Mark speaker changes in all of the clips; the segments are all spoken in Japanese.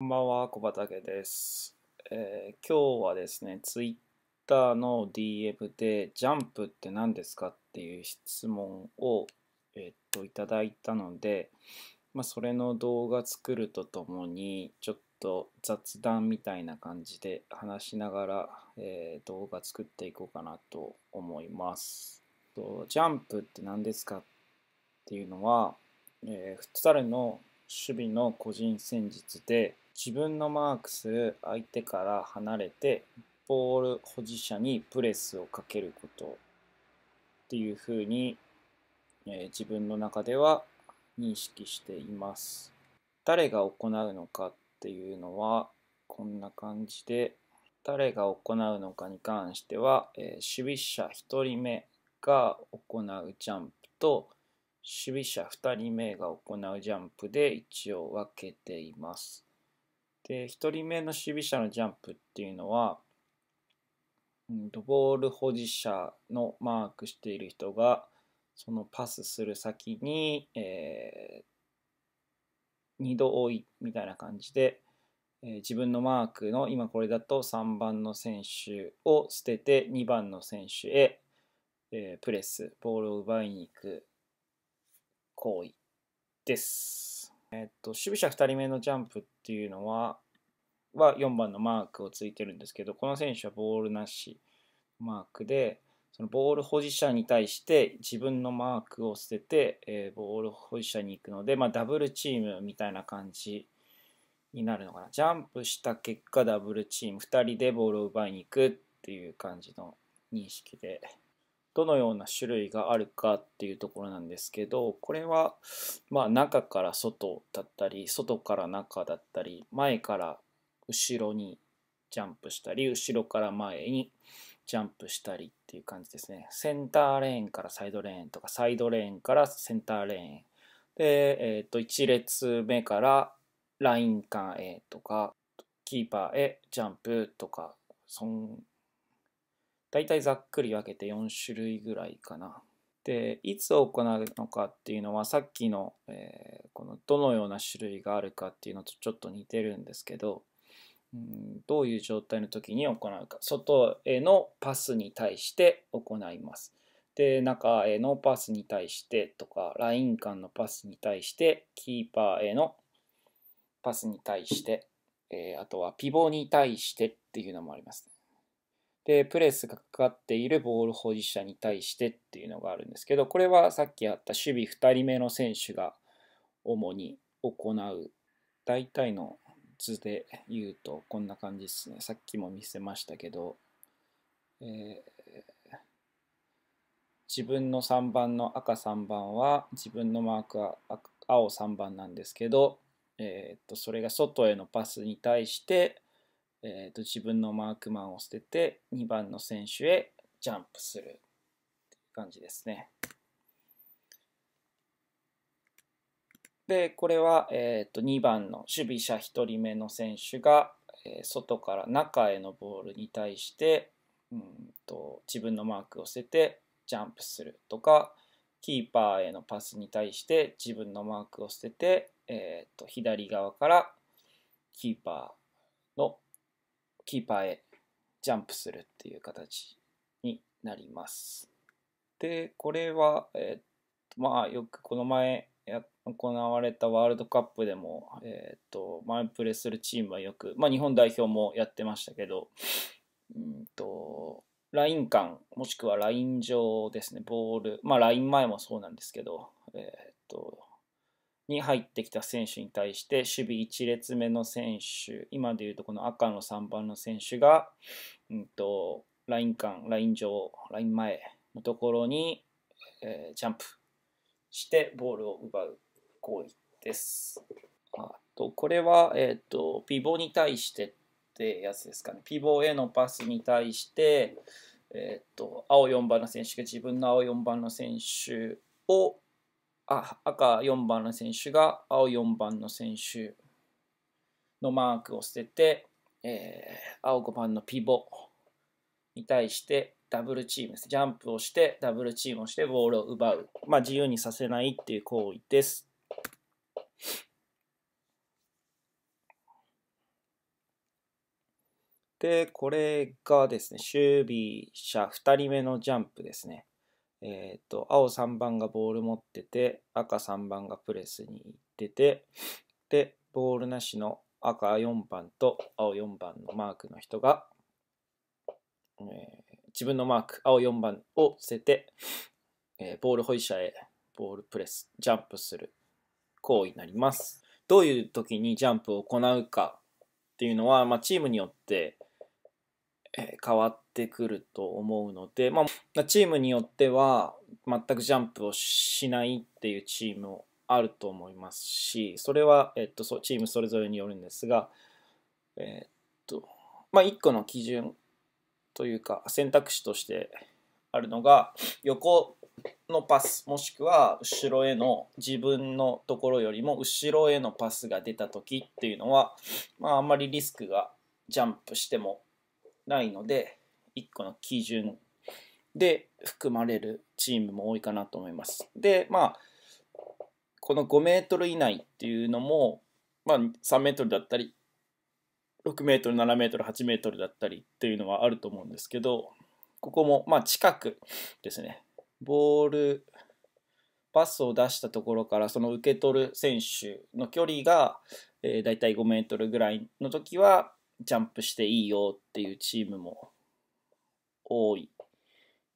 Speaker 1: こんばんは、小畑です、えー、今日はですね、Twitter の DM で、ジャンプって何ですかっていう質問を、えー、っといただいたので、まあ、それの動画作るとともに、ちょっと雑談みたいな感じで話しながら、えー、動画作っていこうかなと思います。とジャンプって何ですかっていうのは、えー、フットサルの守備の個人戦術で、自分のマークする相手から離れてボール保持者にプレスをかけることっていうふうに、え自分の中では認識しています。誰が行うのかっていうのはこんな感じで誰が行うのかに関しては、え守備者1人目が行うジャンプと守備者2人目が行うジャンプで一応分けています。で、1人目の守備者のジャンプっていうのは、うん、とボール保持者のマークしている人が、そのパスする先に、えー、2度追いみたいな感じで、えー、自分のマークの今これだと3番の選手を捨てて2番の選手へ、えー、プレスボールを奪いに行く行為です。えっと、守備者2人目のジャンプっていうのは、は4番のマークをついてるんですけど、この選手はボールなしマークで、そのボール保持者に対して自分のマークを捨てて、えー、ボール保持者に行くので、まあ、ダブルチームみたいな感じになるのかな。ジャンプした結果ダブルチーム2人でボールを奪いに行くっていう感じの認識でどのような種類があるかっていうところなんですけどこれはまあ中から外だったり外から中だったり前から後ろにジャンプしたり後ろから前にジャンプしたりっていう感じですねセンターレーンからサイドレーンとかサイドレーンからセンターレーンで、えー、と1列目からライン間へとかキーパーへジャンプとかそん大体ざっくり分けて4種類ぐらいかな。で、いつ行うのかっていうのはさっきの、えー、このどのような種類があるかっていうのとちょっと似てるんですけど、うん、どういう状態の時に行うか。外へのパスに対して行います。で、中へのパスに対してとか、ライン間のパスに対して、キーパーへのパスに対して、えー、あとはピボに対してっていうのもあります、ね。で、プレスがかかっているボール保持者に対してっていうのがあるんですけど、これはさっきあった守備2人目の選手が主に行う、大体の図で言うとこんな感じですね。さっきも見せましたけど、えー、自分の3番の赤3番は自分のマークは青3番なんですけど、えー、っとそれが外へのパスに対して、えー、と自分のマークマンを捨てて2番の選手へジャンプするって感じですね。でこれは、えー、と2番の守備者1人目の選手が、え外から中へのボールに対してうんと自分のマークを捨ててジャンプするとかキーパーへのパスに対して自分のマークを捨てて、えー、と左側からキーパーキーパーへジャンプするっていう形になります。で、これは、えー、まあ、よくこの前行われたワールドカップでも、えっ、ー、と、前プレーするチームはよく、まあ、日本代表もやってましたけど、うんと、ライン間、もしくはライン上ですね、ボール、まあ、ライン前もそうなんですけど、えっ、ー、と、に入ってきた選手に対して守備1列目の選手今でいうとこの赤の3番の選手が、うんと、ライン間ライン上ライン前のところに、えー、ジャンプしてボールを奪う行為です。あとこれは、えーと、ピボに対してってやつですかねピボへのパスに対して、えーと青4番の選手が自分の青4番の選手をあ赤4番の選手が青4番の選手のマークを捨てて、えー、青5番のピボに対してダブルチームです。ジャンプをしてダブルチームをしてボールを奪う。まあ自由にさせないっていう行為です。で、これがですね、守備者2人目のジャンプですね。えっ、と、青3番がボール持ってて、赤3番がプレスに行ってて、で、ボールなしの赤4番と青4番のマークの人が、えー、自分のマーク、青4番を捨てて、えー、ボール保持者へボールプレス、ジャンプする行為になります。どういう時にジャンプを行うかっていうのは、まあ、チームによって変わってくると思うので、まあ、チームによっては全くジャンプをしないっていうチームもあると思いますしそれは、えっと、チームそれぞれによるんですが、えっとまあ、1個の基準というか選択肢としてあるのが横のパスもしくは後ろへの自分のところよりも後ろへのパスが出た時っていうのは、まあ、あんまりリスクがジャンプしてもないので1個の基準で含まれるチームも多いかなと思います。でまあこの5メートル以内っていうのも、まあ、3メートルだったり6メートル7メートル8メートルだったりっていうのはあると思うんですけどここもまあ近くですねボールパスを出したところからその受け取る選手の距離が、えー、大体5メートルぐらいの時はジャンプしていいよっていうチームも多い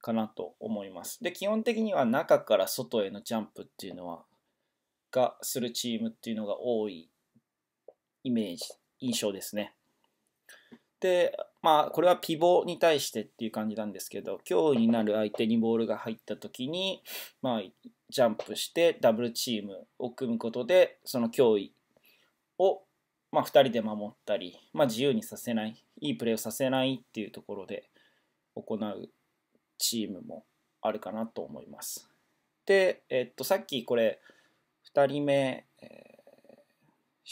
Speaker 1: かなと思います。で、基本的には中から外へのジャンプっていうのは、がするチームっていうのが多いイメージ、印象ですね。で、まあ、これはピボに対してっていう感じなんですけど、脅威になる相手にボールが入った時に、まあ、ジャンプしてダブルチームを組むことで、その脅威をまあ、2人で守ったり、まあ、自由にさせない、いいプレーをさせないっていうところで行うチームもあるかなと思います。で、えっと、さっきこれ、2人目、えー、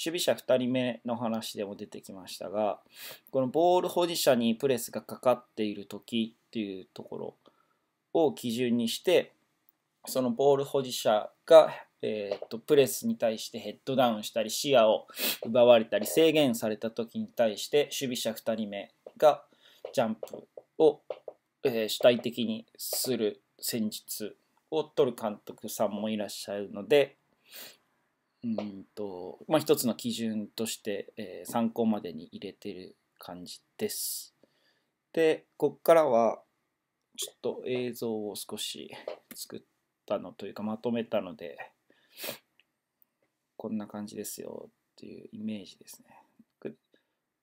Speaker 1: 守備者2人目の話でも出てきましたが、このボール保持者にプレスがかかっている時っていうところを基準にして、そのボール保持者がえー、っとプレスに対してヘッドダウンしたり視野を奪われたり制限された時に対して守備者2人目がジャンプを、えー、主体的にする戦術を取る監督さんもいらっしゃるのでうんと、まあ、一つの基準として、えー、参考までに入れてる感じです。でこっからはちょっと映像を少し作ったのというかまとめたので。こんな感じですよっていうイメージですね。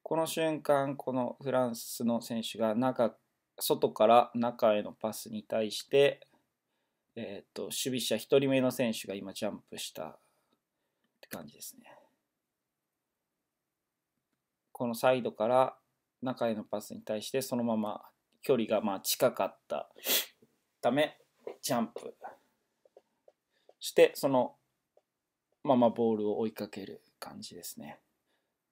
Speaker 1: この瞬間、このフランスの選手が中、外から中へのパスに対して、えっ、ー、と、守備者1人目の選手が今ジャンプしたって感じですね。このサイドから中へのパスに対してそのまま距離がまあ近かったためジャンプしてそのまあまあボールを追いかける感じですね。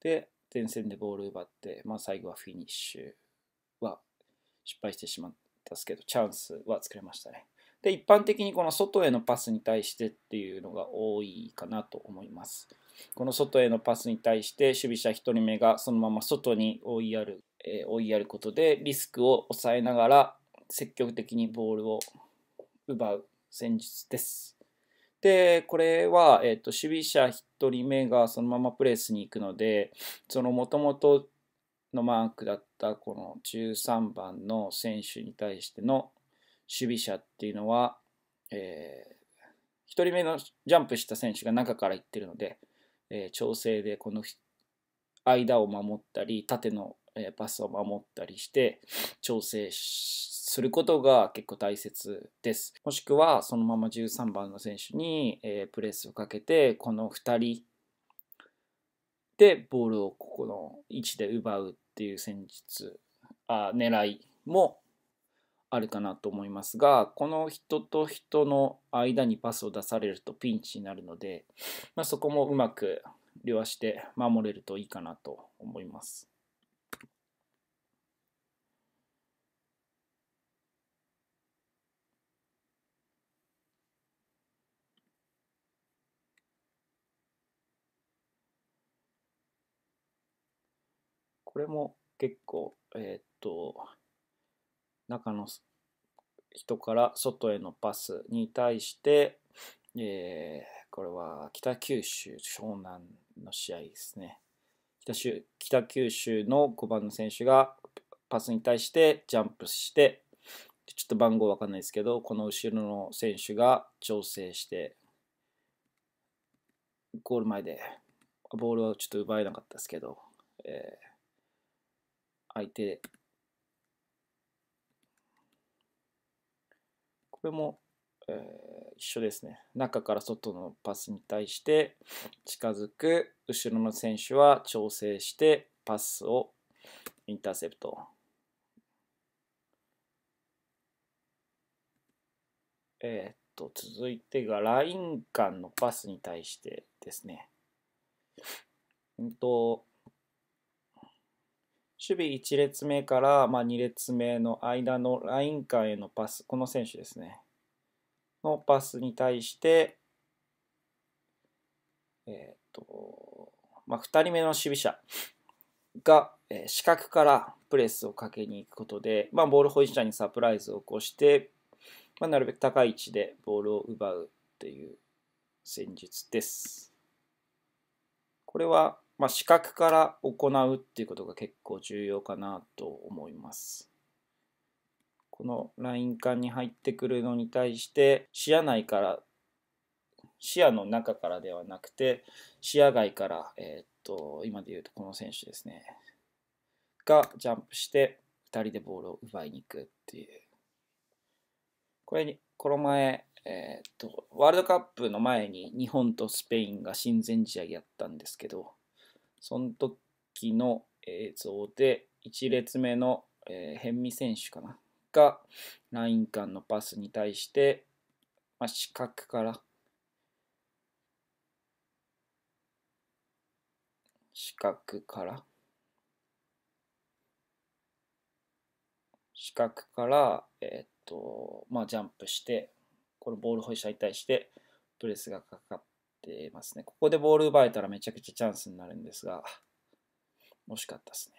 Speaker 1: で、前線でボール奪って、まあ最後はフィニッシュは失敗してしまったですけど、チャンスは作れましたね。で、一般的にこの外へのパスに対してっていうのが多いかなと思います。この外へのパスに対して守備者1人目がそのまま外に追いやる、えー、追いやることでリスクを抑えながら積極的にボールを奪う戦術です。で、これは、えっ、と、守備者1人目がそのままプレスに行くので、そのもともとのマークだったこの13番の選手に対しての守備者っていうのは、えー、1人目のジャンプした選手が中から行ってるので、えー、調整でこの間を守ったり、縦のパスを守ったりして調整することが結構大切です。もしくはそのまま13番の選手にプレスをかけてこの2人でボールをここの位置で奪うっていう戦術あ狙いもあるかなと思いますがこの人と人の間にパスを出されるとピンチになるので、まあ、そこもうまく両足で守れるといいかなと思います。これも結構、えー、っと、中の人から外へのパスに対して、えー、これは北九州湘南の試合ですね北州北九州の5番の選手がパスに対してジャンプしてちょっと番号わかんないですけどこの後ろの選手が調整してゴール前でボールはちょっと奪えなかったですけど、えー相手これも、えー、一緒ですね中から外のパスに対して近づく後ろの選手は調整してパスをインターセプトえー、っと続いてがライン間のパスに対してですねうんと守備1列目から、まあ、2列目の間のライン間へのパス、この選手ですね。のパスに対して、えっ、ー、と、まあ、2人目の守備者が、えー、視角からプレスをかけに行くことで、まあ、ボール保持者にサプライズを起こして、まあ、なるべく高い位置でボールを奪うっていう戦術です。これはまあ、視覚から行うっていうことが結構重要かなと思います。このライン管に入ってくるのに対して視野内から視野の中からではなくて視野外から、えっと今で言うとこの選手ですねがジャンプして2人でボールを奪いに行くっていうこれにこの前、えっとワールドカップの前に日本とスペインが親善試合やったんですけどその時の映像で、1列目の、えー、ヘンミ選手かな、が、ライン間のパスに対して、まあ、四角から、四角から、四角から、えっ、ー、と、まあ、ジャンプして、このボール保持者に対して、プレスがかかってますね。ここでボール奪えたらめちゃくちゃチャンスになるんですが、惜しかったですね。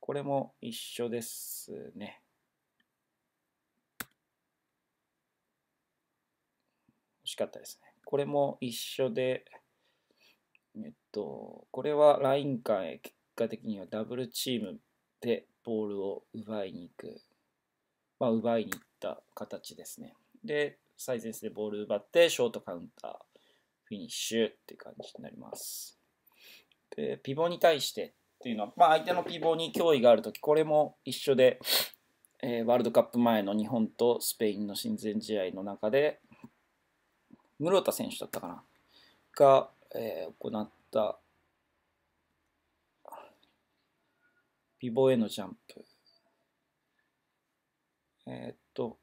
Speaker 1: これも一緒ですね。惜しかったですね。これも一緒で、えっと、これはライン間へ結果的にはダブルチームでボールを奪いに行く。まあ、奪いに行った形ですね。で、最前線でボール奪って、ショートカウンター。フィニッシュって感じになります。で、ピボに対してっていうのは、まあ、相手のピボに脅威があるとき、これも一緒で、えー、ワールドカップ前の日本とスペインの親善試合の中で、室田選手だったかな、が、えー、行ったピボへのジャンプ。えー、っと、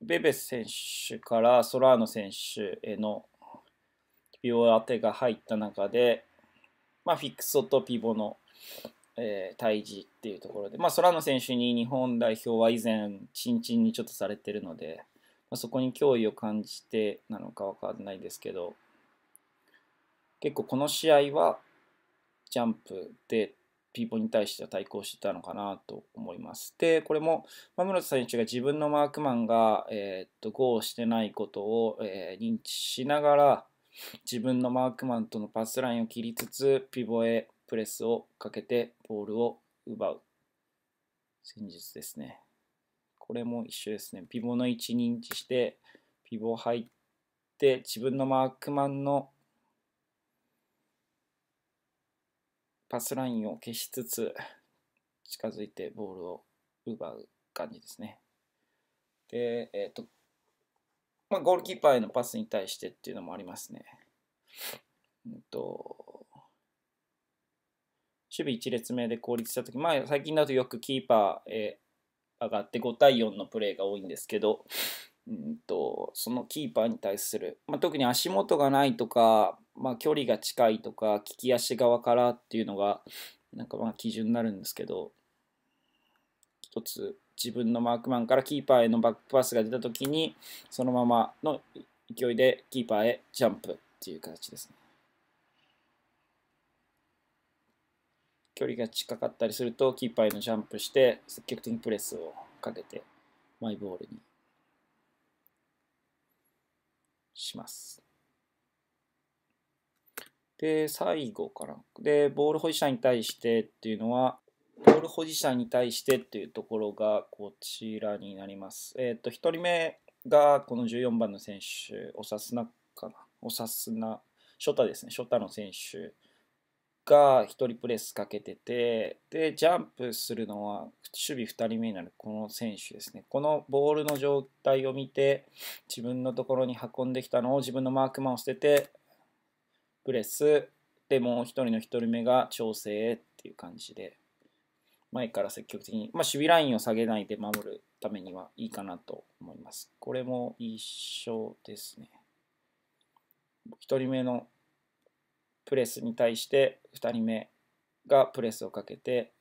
Speaker 1: ベベス選手からソラーノ選手へのピボ当てが入った中で、まあ、フィクソとピボの、えー、対峙っていうところで、まあ、空野選手に日本代表は以前、ちんちんにちょっとされてるので、まあ、そこに脅威を感じてなのかわかんないですけど、結構この試合はジャンプでピーポに対しては対抗してたのかなと思います。で、これも、まム室田選手が自分のマークマンが、えー、っと、ゴーしてないことを、えー、認知しながら、自分のマークマンとのパスラインを切りつつ、ピボへプレスをかけてボールを奪う戦術ですね。これも一緒ですね。ピボの位置認知して、ピボ入って、自分のマークマンのパスラインを消しつつ、近づいてボールを奪う感じですね。で、えっ、ー、と、まあ、ゴールキーパーへのパスに対してっていうのもありますね。えっと、守備1列目で効率したとき、まあ、最近だとよくキーパーへ上がって5対4のプレーが多いんですけど、うんとそのキーパーに対する、まあ、特に足元がないとか、まあ、距離が近いとか利き足側からっていうのがなんかまあ基準になるんですけど一つ自分のマークマンからキーパーへのバックパスが出た時にそのままの勢いでキーパーへジャンプっていう形ですね。距離が近かったりするとキーパーへのジャンプして積極的にプレスをかけてマイボールにします。で、最後かな。で、ボール保持者に対してっていうのは、ボール保持者に対してっていうところがこちらになります。えっ、ー、と、1人目がこの14番の選手、おさすなかな、おさすな、ショタですね、ショタの選手が1人プレスかけてて、で、ジャンプするのは守備2人目になるこの選手ですね。このボールの状態を見て、自分のところに運んできたのを自分のマークマンを捨てて、プレス、でもう1人の1人目が調整っていう感じで。前から積極的に、まあ、守備ラインを下げないで守るためにはいいかなと思います。これも一緒ですね。1人目のプレスに対して2人目がプレスをかけて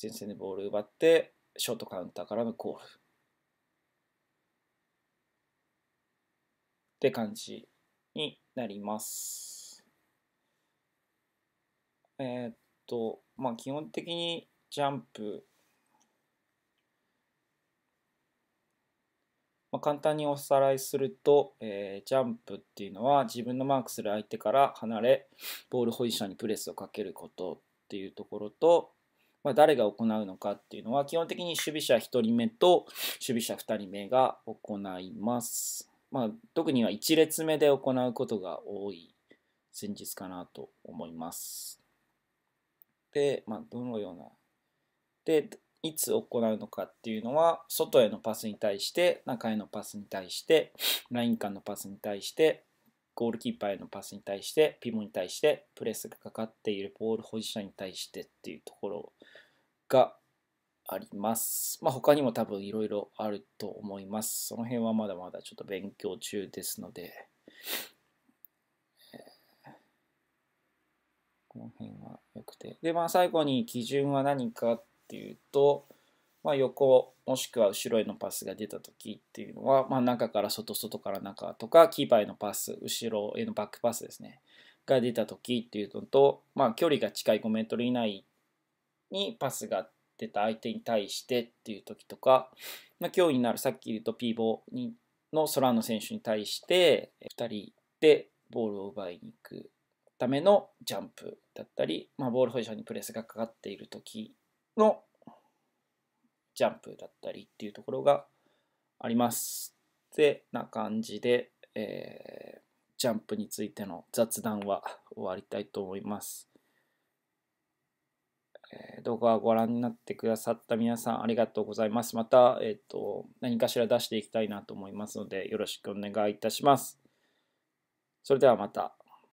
Speaker 1: 前線でボールを奪ってショートカウンターからのコールって感じになります。えー、っと、まあ、基本的にジャンプ、まあ、簡単におさらいすると、えー、ジャンプっていうのは自分のマークする相手から離れ、ボール保持者にプレスをかけることっていうところと、まあ、誰が行うのかっていうのは基本的に守備者1人目と守備者2人目が行います。まあ、特には1列目で行うことが多い戦術かなと思います。、まあ、どのようなでいつ行うのかっていうのは外へのパスに対して中へのパスに対してライン間のパスに対してゴールキーパーへのパスに対してピモに対してプレスがかかっているボール保持者に対してっていうところがあります。まあ、他にも多分いろいろあると思います。その辺はまだまだちょっと勉強中ですのでこの辺は良くて。で、まあ最後に基準は何かっていうと、まあ、横もしくは後ろへのパスが出た時っていうのは、まあ、中から外外から中とかキーパーへのパス後ろへのバックパスですねが出た時っていうのと、まあ、距離が近い5メートル以内にパスが出た相手に対してっていう時とか、まあ、今日になるさっき言うとピーボーの空の選手に対して2人でボールを奪いに行くためのジャンプだったり、まあ、ボールポジションにプレスがかかっている時のジャンプだったりっていうところがあります。で、な感じで、えー、ジャンプについての雑談は終わりたいと思います。え動画をご覧になってくださった皆さんありがとうございます。また、えっ、ー、と、何かしら出していきたいなと思いますので、よろしくお願いいたします。それではまた。